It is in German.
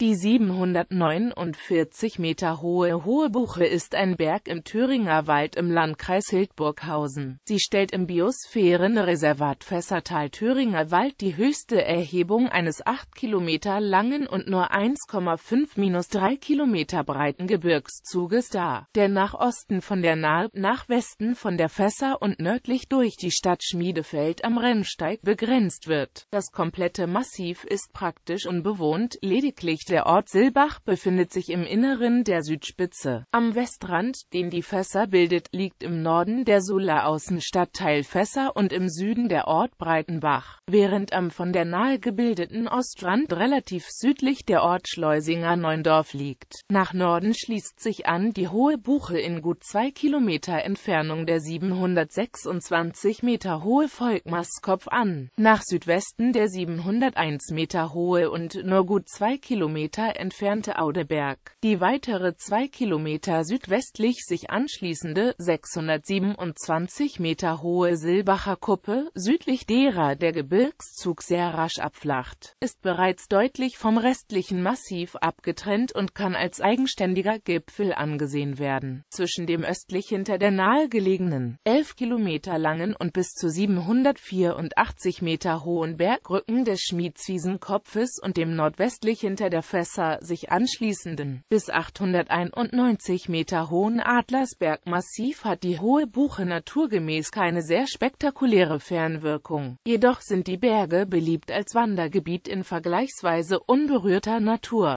Die 749 Meter hohe Hohe Buche ist ein Berg im Thüringer Wald im Landkreis Hildburghausen. Sie stellt im Biosphärenreservat Fässertal Thüringer Wald die höchste Erhebung eines 8 Kilometer langen und nur 1,5-3 minus Kilometer breiten Gebirgszuges dar, der nach Osten von der Naab, nach Westen von der Fässer und nördlich durch die Stadt Schmiedefeld am Rennsteig begrenzt wird. Das komplette Massiv ist praktisch unbewohnt, lediglich der Ort Silbach befindet sich im Inneren der Südspitze. Am Westrand, den die Fässer bildet, liegt im Norden der Suhler Außenstadtteil Fässer und im Süden der Ort Breitenbach, während am von der nahe gebildeten Ostrand relativ südlich der Ort Schleusinger Neundorf liegt. Nach Norden schließt sich an die Hohe Buche in gut zwei Kilometer Entfernung der 726 Meter hohe Volkmarskopf an, nach Südwesten der 701 Meter hohe und nur gut zwei Kilometer Kilometer entfernte Audeberg. Die weitere zwei Kilometer südwestlich sich anschließende, 627 Meter hohe Silbacher Kuppe, südlich derer der Gebirgszug sehr rasch abflacht, ist bereits deutlich vom restlichen Massiv abgetrennt und kann als eigenständiger Gipfel angesehen werden. Zwischen dem östlich hinter der nahegelegenen, 11 Kilometer langen und bis zu 784 Meter hohen Bergrücken des Schmiedswiesenkopfes und dem nordwestlich hinter der Gewässer sich anschließenden, bis 891 Meter hohen Atlasbergmassiv hat die Hohe Buche naturgemäß keine sehr spektakuläre Fernwirkung. Jedoch sind die Berge beliebt als Wandergebiet in vergleichsweise unberührter Natur.